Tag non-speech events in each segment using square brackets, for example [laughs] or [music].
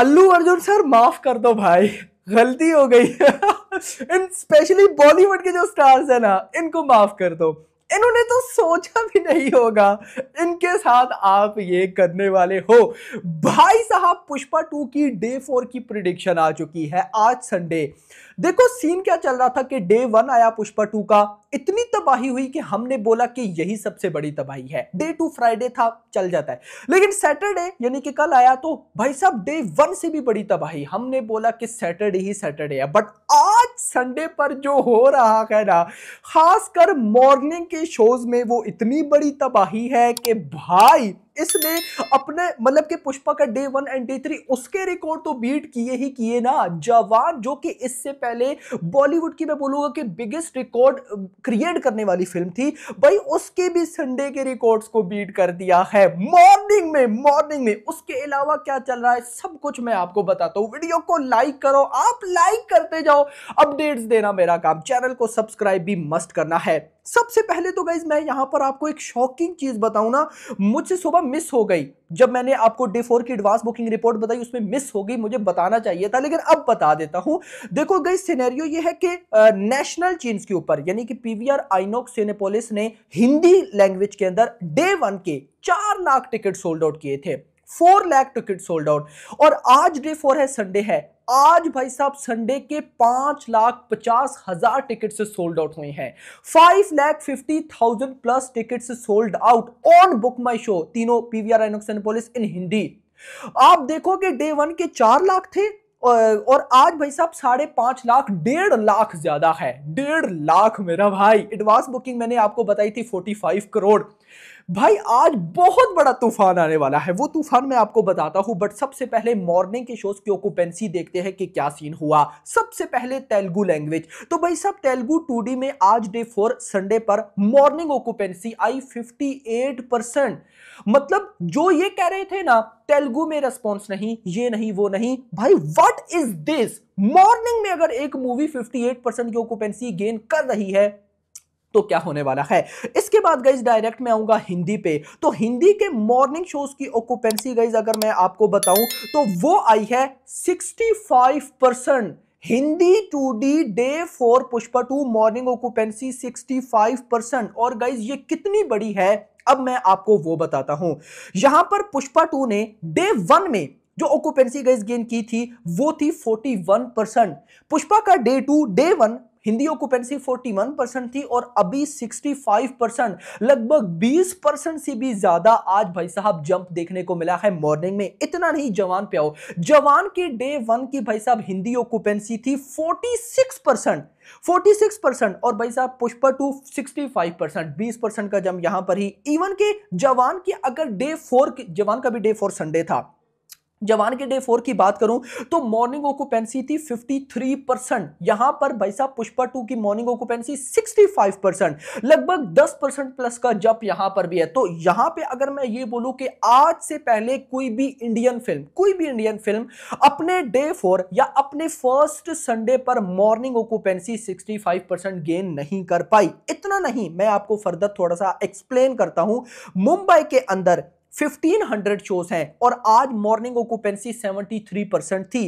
अल्लू Arjun sir माफ कर दो भाई गलती हो गई [laughs] इन स्पेशली बॉलीवुड के जो स्टार्स है ना इनको माफ कर दो इन्होंने तो सोचा भी नहीं होगा इनके साथ आप ये करने वाले हो भाई साहब पुष्पा टू की डे फोर की प्रिडिक्शन आ चुकी है आज संडे देखो सीन क्या चल रहा था कि डे वन आया पुष्पा टू का इतनी तबाही हुई कि हमने बोला कि यही सबसे बड़ी तबाही है डे टू फ्राइडे था चल जाता है लेकिन सैटरडे यानी कि कल आया तो भाई साहब डे वन से भी बड़ी तबाही हमने बोला कि सैटरडे ही सैटरडे है बट आज संडे पर जो हो रहा है ना खासकर मॉर्निंग के शोज में वो इतनी बड़ी तबाही है कि भाई इसने अपने मतलब कि पुष्पा का day one and day three उसके रिकॉर्ड तो बीट किए ही किए ना जवान जो कि इससे पहले बॉलीवुड की मैं बोलूंगा कि बिगेस्ट रिकॉर्ड क्रिएट करने वाली फिल्म थी भाई उसके भी संडे के रिकॉर्ड्स को बीट कर दिया है मॉर्निंग में मॉर्निंग में उसके अलावा क्या चल रहा है सब कुछ मैं आपको बताता हूँ वीडियो को लाइक करो आप लाइक करते जाओ अपडेट्स देना मेरा काम चैनल को सब्सक्राइब भी मस्ट करना है सबसे पहले तो गाइज मैं यहां पर आपको एक शॉकिंग चीज़ बताऊँ ना मुझसे सुबह मिस हो गई जब मैंने आपको डे फोर की एडवांस बुकिंग रिपोर्ट बताई उसमें मिस हो गई मुझे बताना चाहिए था लेकिन अब बता देता हूं देखो गई सिनेरियो ये है कि नेशनल चीन्स के ऊपर यानी कि पीवीआर आइनॉक्स सिनेपोलिस ने हिंदी लैंग्वेज के अंदर डे वन के चार लाख टिकट सोल्ड आउट किए थे four lakh ticket sold out और आज डे फोर है संडे है आज भाई साहब संडे के पांच लाख पचास हजार टिकट से सोल्ड आउट हुई हैं five lakh fifty thousand plus ticket से sold out on book my show तीनों पीवीआर एनोक्स एनोपोलिस इन हिंदी आप देखो कि डे वन के चार लाख थे और आज भाई साहब साढ़े पांच लाख डेढ़ लाख ज्यादा है डेढ़ लाख मेरा भाई एडवांस बुकिंग मैंने आपको बताई थी फोर्टी फाइव करोड़ भाई आज बहुत बड़ा तूफान आने वाला है वो तूफान मैं आपको बताता हूं बट सबसे पहले मॉर्निंग के शोज की ऑक्यूपेंसी देखते हैं कि क्या सीन हुआ सबसे पहले तेलुगु लैंग्वेज तो भाई सब तेलुगु टू में आज डे फोर संडे पर मॉर्निंग ऑक्यूपेंसी आई 58 परसेंट मतलब जो ये कह रहे थे ना तेलुगु में रेस्पॉन्स नहीं ये नहीं वो नहीं भाई वट इज दिस मॉर्निंग में अगर एक मूवी 58 परसेंट की ऑक्यूपेंसी गेन कर रही है तो क्या होने वाला है इसके बाद गई डायरेक्ट में आऊंगा हिंदी पे तो हिंदी के मॉर्निंग शोज की ऑक्यूपेंसी गई अगर मैं आपको बताऊं तो वो आई है 65 percent Hindi two D day four Pushpa two morning occupancy 65 percent और गाइज ये कितनी बड़ी है अब मैं आपको वो बताता हूं यहां पर पुष्पा टू ने डे वन में जो ऑक्यूपेंसी गाइज गेन की थी वो थी 41 परसेंट पुष्पा का day two day one Hindi occupancy 41 percent थी और अभी 65 परसेंट लगभग 20 परसेंट से भी ज्यादा आज भाई साहब जंप देखने को मिला है मॉर्निंग में इतना नहीं जवान प्याओ जवान के डे वन की भाई साहब हिंदी ऑक्युपेंसी थी 46 परसेंट 46 परसेंट और भाई साहब पुष्पा टू 65 परसेंट बीस परसेंट का जंप यहां पर ही इवन के जवान की अगर डे फोर जवान का भी डे फोर संडे था जवान के डे फोर की बात करूं तो मॉर्निंग ऑक्यूपेंसी थी 53 परसेंट यहां पर भाई साहब पुष्पा टू की मॉर्निंग ऑक्यूपेंसी 65 परसेंट लगभग 10 परसेंट प्लस का जंप यहां पर भी है तो यहां पे अगर मैं ये बोलूं कि आज से पहले कोई भी इंडियन फिल्म कोई भी इंडियन फिल्म अपने डे फोर या अपने फर्स्ट संडे पर मॉर्निंग ऑक्यूपेंसी सिक्सटी गेन नहीं कर पाई इतना नहीं मैं आपको फर्दर थोड़ा सा एक्सप्लेन करता हूं मुंबई के अंदर 1500 शोज हैं और आज मॉर्निंग ऑक्यूपेंसी 73 परसेंट थी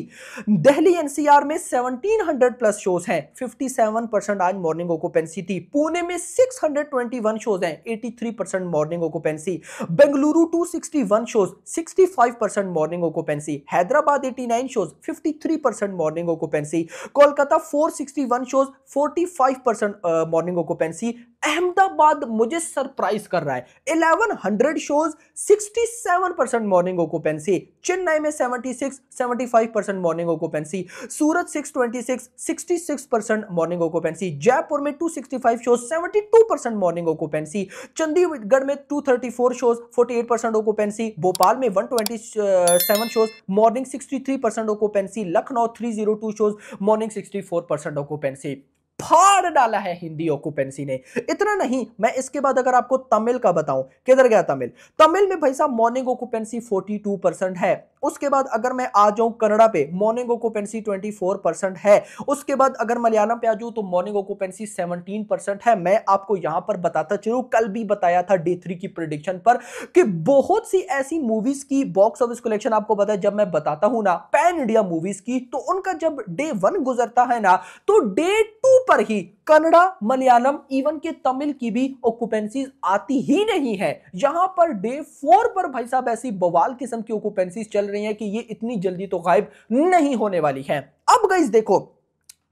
दिल्ली एनसीआर में 1700 प्लस शोज हैं 57 परसेंट आज मॉर्निंग ऑक्यूपेंसी थी पुणे में 621 शोज हैं 83 percent morning occupancy Bengaluru 261 shows 65 percent morning occupancy Hyderabad 89 shows 53 percent morning occupancy Kolkata 461 shows 45 percent morning occupancy Ahmedabad मुझे सरप्राइज कर रहा है 1100 shows 67 percent morning occupancy Chennai में 76 75 percent morning occupancy Surat 626 66 percent morning occupancy Jaipur में 265 shows 72 percent morning occupancy Chandigarh में 234 shows 48 percent occupancy Bhopal में 127 shows morning 63 percent occupancy Lucknow 302 shows morning 64 percent occupancy फाड़ डाला है हिंदी ऑक्यूपेंसी ने इतना नहीं मैं इसके बाद अगर आपको तमिल का बताऊं किधर गया तमिल तमिल में भाई साहब मॉर्निंग ऑक्यूपेंसी 42 परसेंट है उसके बाद अगर मैं आ जाऊं कनाडा पे मॉर्निंग ऑक्यूपेंसी 24 परसेंट है उसके बाद अगर मलयालम पे आ जाऊं तो मॉर्निंग ऑक्यूपेंसी 17 परसेंट है मैं आपको यहां पर बताता चलू कल भी बताया था डे थ्री की प्रिडिक्शन पर कि बहुत सी ऐसी मूवीज की बॉक्स ऑफिस कलेक्शन आपको पता है जब मैं बताता हूं ना पैन इंडिया मूवीज की तो उनका जब डे वन गुजरता है ना तो डे टू पर ही कन्नड़ा मलयालम इवन के तमिल की भी ऑक्युपेंसीज आती ही नहीं है यहां पर डे फोर पर भाई साहब ऐसी बवाल किस्म की ऑक्युपेंसीज चल रही है कि ये इतनी जल्दी तो गायब नहीं होने वाली है अब गई देखो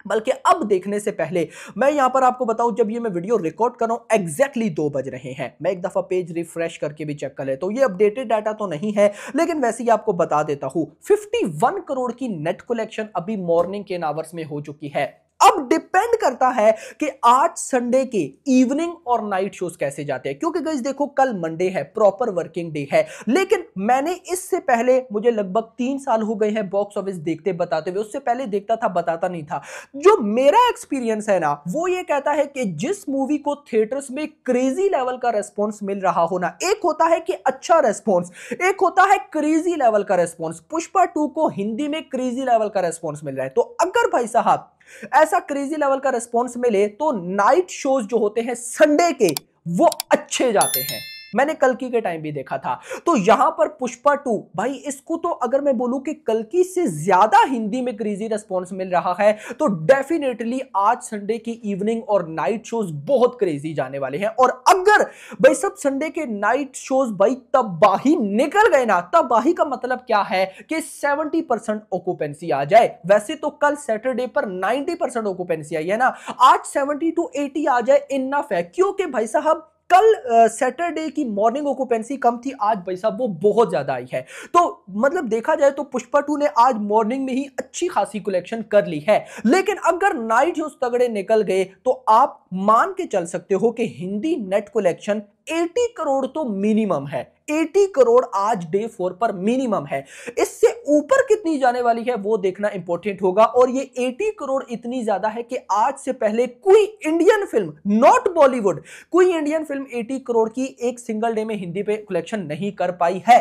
बल्कि अब देखने से पहले मैं यहां पर आपको बताऊं जब ये मैं वीडियो रिकॉर्ड कर रहा हूं एग्जैक्टली दो बज रहे हैं मैं एक दफ़ा पेज रिफ्रेश करके भी चेक कर ले तो ये अपडेटेड डाटा तो नहीं है लेकिन वैसे ही आपको बता देता हूं 51 करोड़ की नेट कलेक्शन अभी मॉर्निंग के नावर्स में हो चुकी है अब डिपेंड करता है कि आज संडे के इवनिंग और नाइट शोज कैसे जाते हैं क्योंकि गई देखो कल मंडे है प्रॉपर वर्किंग डे है लेकिन मैंने इससे पहले मुझे लगभग तीन साल हो गए हैं बॉक्स ऑफिस देखते बताते हुए उससे पहले देखता था बताता नहीं था जो मेरा एक्सपीरियंस है ना वो ये कहता है कि जिस मूवी को थिएटर्स में क्रेजी लेवल का रेस्पॉन्स मिल रहा हो ना एक होता है कि अच्छा रेस्पॉन्स एक होता है क्रेजी लेवल का रेस्पॉन्स पुष्पा टू को हिंदी में क्रेजी लेवल का रेस्पॉन्स मिल रहा है तो अगर भाई साहब ऐसा क्रेजी लेवल का रिस्पॉन्स मिले तो नाइट शोज जो होते हैं संडे के वो अच्छे जाते हैं मैंने कलकी के टाइम भी देखा था तो यहां पर पुष्पा टू भाई इसको तो अगर मैं बोलूं कि कलकी से ज्यादा हिंदी में क्रेजी रिस्पॉन्स मिल रहा है तो डेफिनेटली आज संडे की इवनिंग और नाइट शोज बहुत क्रेजी जाने वाले हैं और अगर भाई सब संडे के नाइट शोज भाई तबाही निकल गए ना तबाही का मतलब क्या है कि सेवेंटी परसेंट ऑक्यूपेंसी आ जाए वैसे तो कल सैटरडे पर नाइनटी परसेंट ऑक्यूपेंसी आई है ना आज सेवेंटी टू एटी आ जाए इन है क्योंकि भाई साहब कल सैटरडे की मॉर्निंग ऑक्यूपेंसी कम थी आज भाई साहब वो बहुत ज़्यादा आई है तो मतलब देखा जाए तो पुष्पा टू ने आज मॉर्निंग में ही अच्छी खासी कलेक्शन कर ली है लेकिन अगर नाइट न्यूज तगड़े निकल गए तो आप मान के चल सकते हो कि हिंदी नेट कलेक्शन 80 करोड़ तो मिनिमम है 80 करोड़ आज डे फोर पर मिनिमम है इससे ऊपर कितनी जाने वाली है वो देखना इंपॉर्टेंट होगा और ये 80 करोड़ इतनी ज्यादा है कि आज से पहले कोई इंडियन फिल्म नॉट बॉलीवुड कोई इंडियन फिल्म 80 करोड़ की एक सिंगल डे में हिंदी पे कलेक्शन नहीं कर पाई है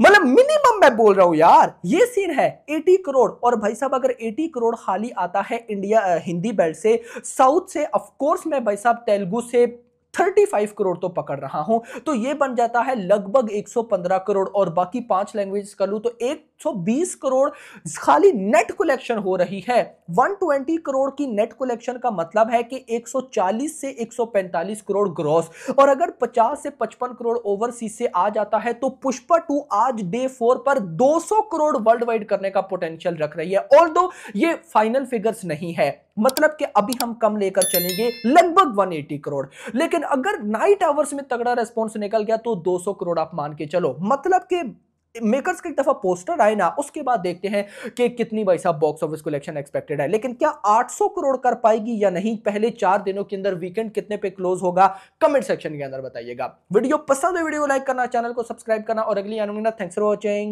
मतलब मिनिमम मैं बोल रहा हूं यार ये सीन है 80 करोड़ और भाई साहब अगर 80 करोड़ खाली आता है इंडिया हिंदी बेल्ट से साउथ से ऑफ कोर्स मैं भाई साहब तेलुगु से 35 करोड़ तो पकड़ रहा हूं तो ये बन जाता है लगभग 115 करोड़ और बाकी पांच लैंग्वेज कर लू तो 120 करोड़ खाली नेट कलेक्शन हो रही है 120 करोड़ की नेट कलेक्शन का मतलब है कि 140 से 145 करोड़ ग्रॉस और अगर 50 से 55 करोड़ ओवरसीज से आ जाता है तो पुष्पा टू आज डे फोर पर 200 करोड़ वर्ल्ड वाइड करने का पोटेंशियल रख रही है और ये फाइनल फिगर्स नहीं है मतलब कि अभी हम कम लेकर चलेंगे लगभग 180 करोड़ लेकिन अगर नाइट आवर्स में तगड़ा रेस्पॉन्स निकल गया तो 200 करोड़ आप मान के चलो मतलब कि मेकर्स का एक दफा पोस्टर आए ना उसके बाद देखते हैं कि कितनी भाई साहब बॉक्स ऑफिस कलेक्शन एक्सपेक्टेड है लेकिन क्या 800 करोड़ कर पाएगी या नहीं पहले चार दिनों के अंदर वीकेंड कितने पे क्लोज होगा कमेंट सेक्शन के अंदर बताइएगा वीडियो पसंद है वीडियो लाइक करना चैनल को सब्सक्राइब करना और अगली आने थैंक्स फॉर वॉचिंग